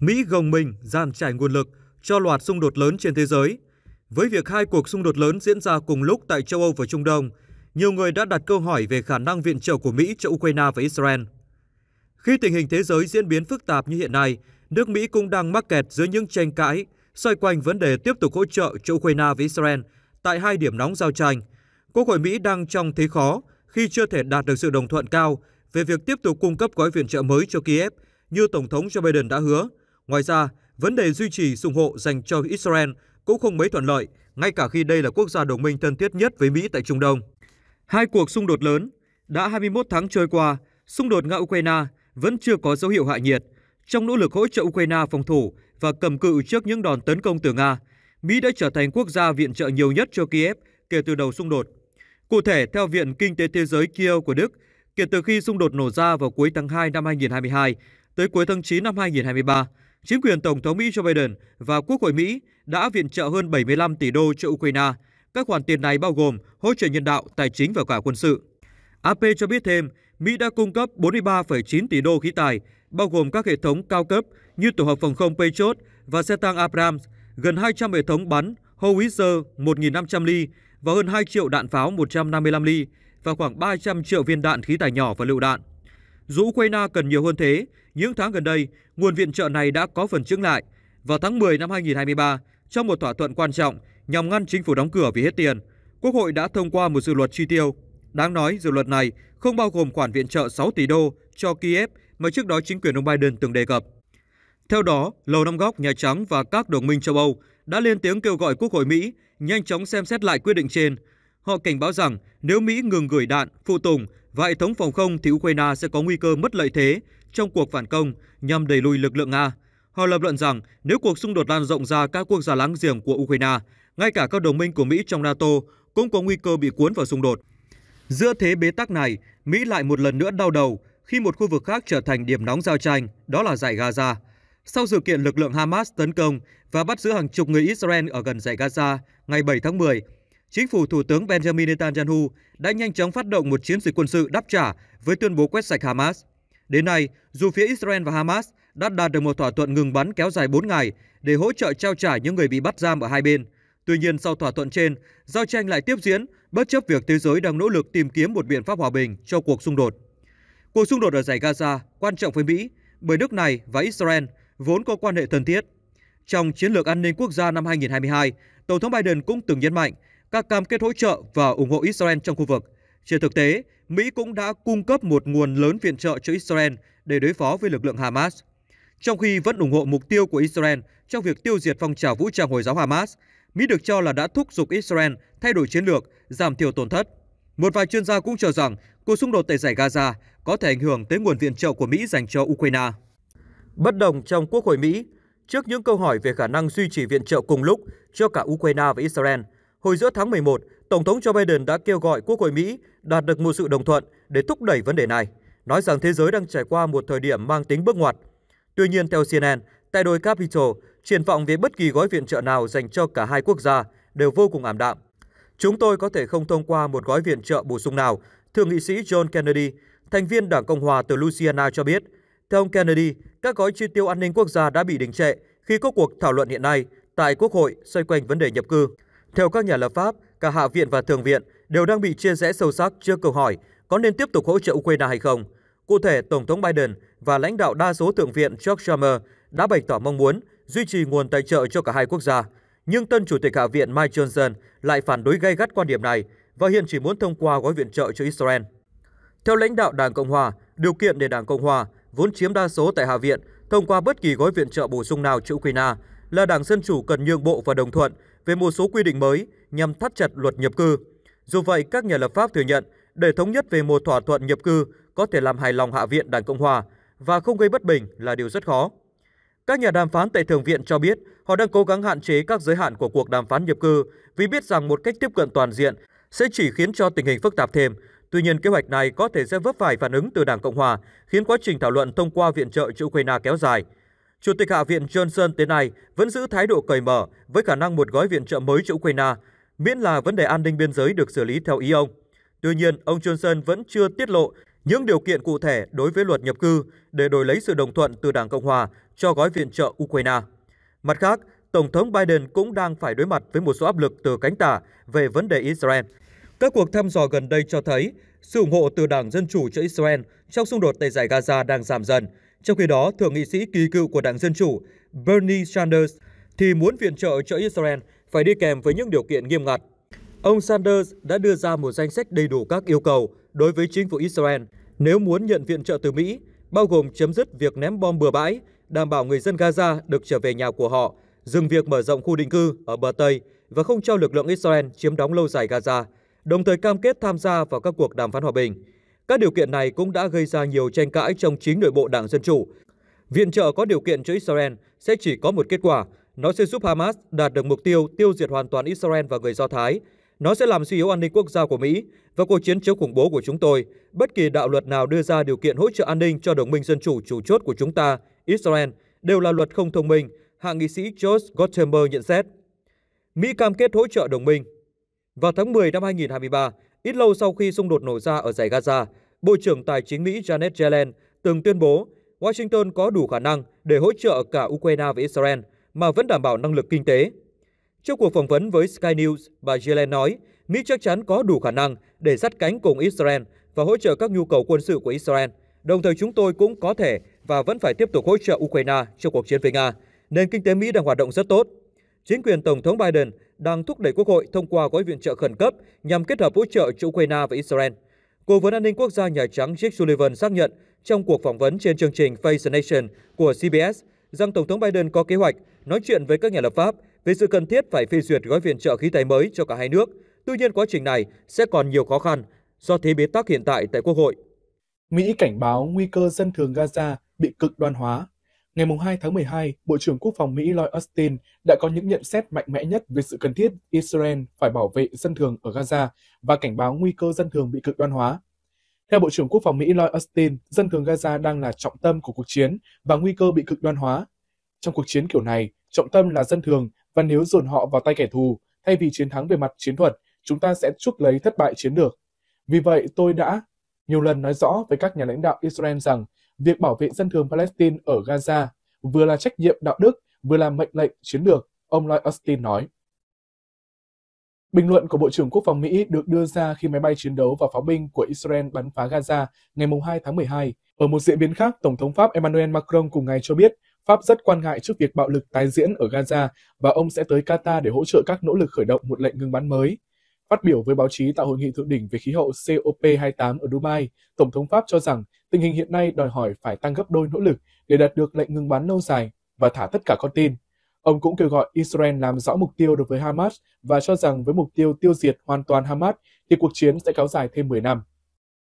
Mỹ gồng mình dàn trải nguồn lực cho loạt xung đột lớn trên thế giới. Với việc hai cuộc xung đột lớn diễn ra cùng lúc tại châu Âu và Trung Đông, nhiều người đã đặt câu hỏi về khả năng viện trợ của Mỹ cho Ukraine và Israel. Khi tình hình thế giới diễn biến phức tạp như hiện nay, nước Mỹ cũng đang mắc kẹt giữa những tranh cãi xoay quanh vấn đề tiếp tục hỗ trợ cho Ukraine và Israel tại hai điểm nóng giao tranh. Quốc hội Mỹ đang trong thế khó khi chưa thể đạt được sự đồng thuận cao về việc tiếp tục cung cấp gói viện trợ mới cho Kiev như Tổng thống Joe Biden đã hứa Ngoài ra, vấn đề duy trì sự ủng hộ dành cho Israel cũng không mấy thuận lợi, ngay cả khi đây là quốc gia đồng minh thân thiết nhất với Mỹ tại Trung Đông. Hai cuộc xung đột lớn đã 21 tháng trôi qua, xung đột Nga-Ukraine vẫn chưa có dấu hiệu hạ nhiệt. Trong nỗ lực hỗ trợ Ukraine phòng thủ và cầm cự trước những đòn tấn công từ Nga, Mỹ đã trở thành quốc gia viện trợ nhiều nhất cho Kiev kể từ đầu xung đột. Cụ thể, theo Viện Kinh tế Thế giới Kiel của Đức, kể từ khi xung đột nổ ra vào cuối tháng 2 năm 2022 tới cuối tháng 9 năm 2023, Chính quyền Tổng thống Mỹ Joe Biden và Quốc hội Mỹ đã viện trợ hơn 75 tỷ đô cho Ukraine. Các khoản tiền này bao gồm hỗ trợ nhân đạo, tài chính và cả quân sự. AP cho biết thêm, Mỹ đã cung cấp 43,9 tỷ đô khí tài, bao gồm các hệ thống cao cấp như tổ hợp phòng không Patriot và xe tăng Abrams, gần 200 hệ thống bắn Howitzer 1.500 ly và hơn 2 triệu đạn pháo 155 ly và khoảng 300 triệu viên đạn khí tài nhỏ và lựu đạn. Dù Ukraine cần nhiều hơn thế, những tháng gần đây, nguồn viện trợ này đã có phần chững lại. Vào tháng 10 năm 2023, trong một thỏa thuận quan trọng nhằm ngăn chính phủ đóng cửa vì hết tiền, Quốc hội đã thông qua một dự luật chi tiêu. Đáng nói, dự luật này không bao gồm khoản viện trợ 6 tỷ đô cho Kiev mà trước đó chính quyền ông Biden từng đề cập. Theo đó, Lầu Năm Góc, Nhà Trắng và các đồng minh châu Âu đã lên tiếng kêu gọi Quốc hội Mỹ nhanh chóng xem xét lại quyết định trên. Họ cảnh báo rằng nếu Mỹ ngừng gửi đạn, phụ tùng và hệ thống phòng không thì Ukraine sẽ có nguy cơ mất lợi thế trong cuộc phản công nhằm đẩy lùi lực lượng Nga. Họ lập luận rằng nếu cuộc xung đột lan rộng ra các quốc gia láng giềng của Ukraine, ngay cả các đồng minh của Mỹ trong NATO cũng có nguy cơ bị cuốn vào xung đột. Giữa thế bế tắc này, Mỹ lại một lần nữa đau đầu khi một khu vực khác trở thành điểm nóng giao tranh, đó là giải Gaza. Sau sự kiện lực lượng Hamas tấn công và bắt giữ hàng chục người Israel ở gần giải Gaza ngày 7 tháng 10, chính phủ Thủ tướng Benjamin Netanyahu đã nhanh chóng phát động một chiến dịch quân sự đáp trả với tuyên bố quét sạch Hamas. Đến nay, dù phía Israel và Hamas đã đạt được một thỏa thuận ngừng bắn kéo dài 4 ngày để hỗ trợ trao trả những người bị bắt giam ở hai bên. Tuy nhiên, sau thỏa thuận trên, giao tranh lại tiếp diễn, bất chấp việc thế giới đang nỗ lực tìm kiếm một biện pháp hòa bình cho cuộc xung đột. Cuộc xung đột ở giải Gaza quan trọng với Mỹ bởi nước này và Israel vốn có quan hệ thân thiết. Trong chiến lược an ninh quốc gia năm 2022, Tổng thống Biden cũng từng nhấn mạnh các cam kết hỗ trợ và ủng hộ Israel trong khu vực. Trên thực tế, Mỹ cũng đã cung cấp một nguồn lớn viện trợ cho Israel để đối phó với lực lượng Hamas. Trong khi vẫn ủng hộ mục tiêu của Israel trong việc tiêu diệt phong trào vũ trang Hồi giáo Hamas, Mỹ được cho là đã thúc giục Israel thay đổi chiến lược, giảm thiểu tổn thất. Một vài chuyên gia cũng cho rằng cuộc xung đột tại giải Gaza có thể ảnh hưởng tới nguồn viện trợ của Mỹ dành cho Ukraine. Bất đồng trong Quốc hội Mỹ, trước những câu hỏi về khả năng duy trì viện trợ cùng lúc cho cả Ukraine và Israel – Hồi giữa tháng 11, Tổng thống Joe Biden đã kêu gọi Quốc hội Mỹ đạt được một sự đồng thuận để thúc đẩy vấn đề này, nói rằng thế giới đang trải qua một thời điểm mang tính bước ngoặt. Tuy nhiên, theo CNN, tại đồi Capitol, triển vọng về bất kỳ gói viện trợ nào dành cho cả hai quốc gia đều vô cùng ảm đạm. Chúng tôi có thể không thông qua một gói viện trợ bổ sung nào, Thượng nghị sĩ John Kennedy, thành viên Đảng Cộng hòa từ Louisiana cho biết. Theo ông Kennedy, các gói chi tiêu an ninh quốc gia đã bị đình trệ khi có cuộc thảo luận hiện nay tại Quốc hội xoay quanh vấn đề nhập cư. Theo các nhà lập pháp, cả Hạ viện và Thượng viện đều đang bị chia rẽ sâu sắc trước câu hỏi có nên tiếp tục hỗ trợ Ukraine hay không. Cụ thể, Tổng thống Biden và lãnh đạo đa số Thượng viện Chuck Schumer đã bày tỏ mong muốn duy trì nguồn tài trợ cho cả hai quốc gia. Nhưng tân Chủ tịch Hạ viện Mike Johnson lại phản đối gay gắt quan điểm này và hiện chỉ muốn thông qua gói viện trợ cho Israel. Theo lãnh đạo Đảng Cộng Hòa, điều kiện để Đảng Cộng Hòa, vốn chiếm đa số tại Hạ viện, thông qua bất kỳ gói viện trợ bổ sung nào cho Ukraine là Đảng Dân Chủ cần nhượng bộ và đồng thuận về một số quy định mới nhằm thắt chặt luật nhập cư. Dù vậy, các nhà lập pháp thừa nhận để thống nhất về một thỏa thuận nhập cư có thể làm hài lòng Hạ viện Đảng Cộng hòa và không gây bất bình là điều rất khó. Các nhà đàm phán tại Thượng viện cho biết họ đang cố gắng hạn chế các giới hạn của cuộc đàm phán nhập cư vì biết rằng một cách tiếp cận toàn diện sẽ chỉ khiến cho tình hình phức tạp thêm. Tuy nhiên, kế hoạch này có thể sẽ vấp phải phản ứng từ Đảng Cộng hòa, khiến quá trình thảo luận thông qua viện trợ cho Ukraine kéo dài. Chủ tịch Hạ viện Johnson tới nay vẫn giữ thái độ cởi mở với khả năng một gói viện trợ mới cho Ukraine, miễn là vấn đề an ninh biên giới được xử lý theo ý ông. Tuy nhiên, ông Johnson vẫn chưa tiết lộ những điều kiện cụ thể đối với luật nhập cư để đổi lấy sự đồng thuận từ Đảng Cộng Hòa cho gói viện trợ Ukraine. Mặt khác, Tổng thống Biden cũng đang phải đối mặt với một số áp lực từ cánh tả về vấn đề Israel. Các cuộc thăm dò gần đây cho thấy sự ủng hộ từ Đảng Dân Chủ cho Israel trong xung đột tại giải Gaza đang giảm dần, trong khi đó, thượng nghị sĩ kỳ cựu của đảng Dân Chủ Bernie Sanders thì muốn viện trợ cho Israel phải đi kèm với những điều kiện nghiêm ngặt. Ông Sanders đã đưa ra một danh sách đầy đủ các yêu cầu đối với chính phủ Israel nếu muốn nhận viện trợ từ Mỹ, bao gồm chấm dứt việc ném bom bừa bãi, đảm bảo người dân Gaza được trở về nhà của họ, dừng việc mở rộng khu định cư ở bờ Tây và không cho lực lượng Israel chiếm đóng lâu dài Gaza, đồng thời cam kết tham gia vào các cuộc đàm phán hòa bình. Các điều kiện này cũng đã gây ra nhiều tranh cãi trong chính nội bộ Đảng Dân Chủ. Viện trợ có điều kiện cho Israel sẽ chỉ có một kết quả, nó sẽ giúp Hamas đạt được mục tiêu tiêu diệt hoàn toàn Israel và người Do Thái. Nó sẽ làm suy yếu an ninh quốc gia của Mỹ và cuộc chiến chống khủng bố của chúng tôi. Bất kỳ đạo luật nào đưa ra điều kiện hỗ trợ an ninh cho đồng minh dân chủ chủ chốt của chúng ta, Israel, đều là luật không thông minh, hạ nghị sĩ George Gottember nhận xét. Mỹ cam kết hỗ trợ đồng minh. Vào tháng 10 năm 2023, Ít lâu sau khi xung đột nổ ra ở giải Gaza, Bộ trưởng Tài chính Mỹ Janet Yellen từng tuyên bố Washington có đủ khả năng để hỗ trợ cả Ukraine và Israel mà vẫn đảm bảo năng lực kinh tế. Trong cuộc phỏng vấn với Sky News, bà Yellen nói Mỹ chắc chắn có đủ khả năng để dắt cánh cùng Israel và hỗ trợ các nhu cầu quân sự của Israel. Đồng thời chúng tôi cũng có thể và vẫn phải tiếp tục hỗ trợ Ukraine trong cuộc chiến với Nga. nên kinh tế Mỹ đang hoạt động rất tốt chính quyền Tổng thống Biden đang thúc đẩy Quốc hội thông qua gói viện trợ khẩn cấp nhằm kết hợp hỗ trợ cho Ukraine và Israel. Cố vấn an ninh quốc gia Nhà Trắng Jake Sullivan xác nhận trong cuộc phỏng vấn trên chương trình Face the Nation của CBS rằng Tổng thống Biden có kế hoạch nói chuyện với các nhà lập pháp về sự cần thiết phải phê duyệt gói viện trợ khí tài mới cho cả hai nước. Tuy nhiên, quá trình này sẽ còn nhiều khó khăn do thế bế tắc hiện tại tại Quốc hội. Mỹ cảnh báo nguy cơ dân thường Gaza bị cực đoan hóa Ngày 2 tháng 12, Bộ trưởng Quốc phòng Mỹ Lloyd Austin đã có những nhận xét mạnh mẽ nhất về sự cần thiết Israel phải bảo vệ dân thường ở Gaza và cảnh báo nguy cơ dân thường bị cực đoan hóa. Theo Bộ trưởng Quốc phòng Mỹ Lloyd Austin, dân thường Gaza đang là trọng tâm của cuộc chiến và nguy cơ bị cực đoan hóa. Trong cuộc chiến kiểu này, trọng tâm là dân thường và nếu dồn họ vào tay kẻ thù, thay vì chiến thắng về mặt chiến thuật, chúng ta sẽ chuốc lấy thất bại chiến lược. Vì vậy, tôi đã nhiều lần nói rõ với các nhà lãnh đạo Israel rằng việc bảo vệ dân thường Palestine ở Gaza vừa là trách nhiệm đạo đức, vừa là mệnh lệnh chiến lược, ông Lloyd Austin nói. Bình luận của Bộ trưởng Quốc phòng Mỹ được đưa ra khi máy bay chiến đấu và pháo binh của Israel bắn phá Gaza ngày 2 tháng 12. Ở một diễn biến khác, Tổng thống Pháp Emmanuel Macron cùng ngày cho biết Pháp rất quan ngại trước việc bạo lực tái diễn ở Gaza và ông sẽ tới Qatar để hỗ trợ các nỗ lực khởi động một lệnh ngừng bắn mới. Phát biểu với báo chí tại hội nghị thượng đỉnh về khí hậu COP28 ở Dubai, Tổng thống Pháp cho rằng tình hình hiện nay đòi hỏi phải tăng gấp đôi nỗ lực để đạt được lệnh ngừng bắn lâu dài và thả tất cả con tin. Ông cũng kêu gọi Israel làm rõ mục tiêu đối với Hamas và cho rằng với mục tiêu tiêu diệt hoàn toàn Hamas thì cuộc chiến sẽ kéo dài thêm 10 năm.